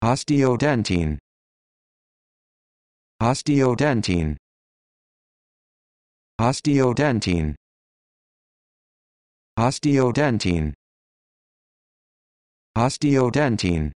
Osteodentine. Osteodentine. Osteodentine. Osteodentine. Osteodentine.